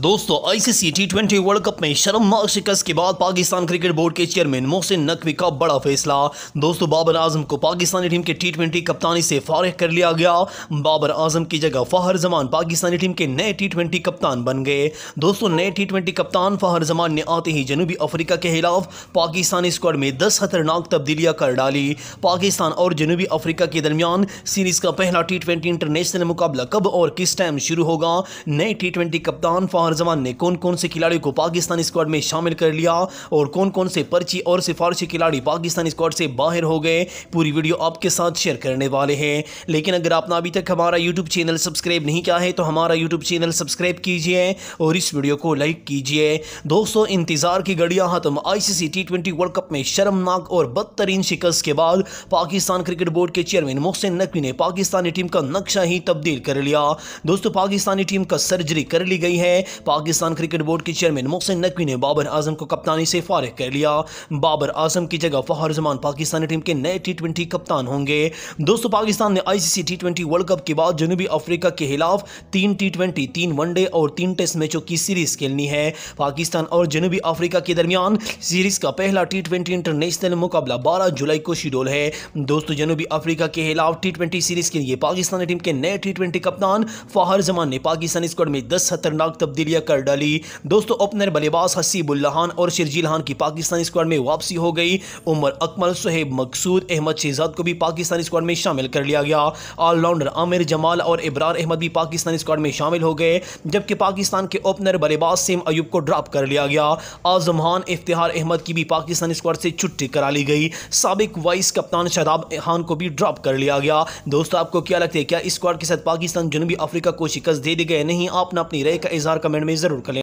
दोस्तों ICC T twenty World Cup में शर्मनाक शिकस्त के बाद पाकिस्तान क्रिकेट बोर्ड के चेयरमैन मोहसिन नकवी का बड़ा फैसला दोस्तों बाबर आजम को पाकिस्तानी टीम के टी ट्वेंटी कप्तानी से फारिग कर लिया गया बाबर आजम की जगह फ़ाहर जमान पाकिस्तानी टीम के नए टी ट्वेंटी कप्तान बन गए दोस्तों नए टी ट्वेंटी कप्तान फ़ाहर जमान ने आते ही जनूबी अफ्रीका के खिलाफ पाकिस्तानी स्क्वाड में दस खतरनाक तब्दीलियाँ कर डाली पाकिस्तान और जनूबी अफ्रीका के दरमियान सीरीज़ का पहला टी ट्वेंटी इंटरनेशनल मुकाबला कब और किस टाइम शुरू होगा नए टी ट्वेंटी कप्तान फ़ाहर अरजमान ने कौन कौन से खिलाड़ियों को पाकिस्तान स्क्वाड में शामिल कर लिया और कौन कौन से पर्ची और सिफारशी खिलाड़ी पाकिस्तान स्क्वाड से बाहर हो गए पूरी वीडियो आपके साथ शेयर करने वाले हैं लेकिन अगर आपने अभी तक हमारा यूट्यूब चैनल सब्सक्राइब नहीं किया है तो हमारा यूट्यूब चैनल सब्सक्राइब कीजिए और इस वीडियो को लाइक कीजिए दोस्तों इंतजार की घड़ियां हतम ICC T twenty World Cup में शर्मनाक और बदतरीन शिकस्त के बाद पाकिस्तान क्रिकेट बोर्ड के चेयरमैन मोहसिन नकवी ने पाकिस्तानी टीम का नक्शा ही तब्दील कर लिया दोस्तों पाकिस्तानी टीम का सर्जरी कर ली गई है पाकिस्तान क्रिकेट बोर्ड के चेयरमैन मोहसिन नकवी ने बाबर आजम को कप्तानी से फारिग कर लिया बाबर आजम की जगह फ़हर जमान पाकिस्तानी टीम के नए टी कप्तान होंगे दोस्तों पाकिस्तान ने आईसीसी टी वर्ल्ड कप के बाद जनूबी अफ्रीका के खिलाफ तीन टी तीन वनडे और तीन टेस्ट मैचों की सीरीज खेलनी है पाकिस्तान और जनूबी अफ्रीका के दरमियान सीरीज का पहला टी इंटरनेशनल मुकाबला बारह जुलाई को शेड्यूल है दोस्तों जनूबी अफ्रीका के खिलाफ टी सीरीज के लिए पाकिस्तानी टीम के नए टी कप्तान फाहर जमान ने पाकिस्तानी स्क्वाड में दस खतरनाक तब्दीली ऑस्ट्रेलिया कर डाली दोस्तों ओपनर बल्लेबाज हसीबुल्लाहान और शर्जीलहान की पाकिस्तान स्क्वाड में वापसी हो गई उमर अकमल सुहेब मकसूद अहमद शहजाद को भी पाकिस्तान स्क्वाड में शामिल कर लिया गया ऑलराउंडर आमिर जमाल और इब्रार अहमद भी पाकिस्तान स्क्वाड में शामिल हो गए जबकि पाकिस्तान के ओपनर बल्लेबाज सेम अयूब को ड्रॉप कर लिया गया आजम खान इफ्तिहार अहमद की भी पाकिस्तान स्क्वाड से छुट्टी करा ली गई सबक वाइस कप्तान शादाब खान को भी ड्रॉप कर लिया गया दोस्तों आपको क्या लगता है क्या स्क्वाड के साथ पाकिस्तान जनूबी अफ्रीका को शिकस्त दे दी गए नहीं आपने अपनी राय का इजहार कमेंट कमेंट में ज़रूर करें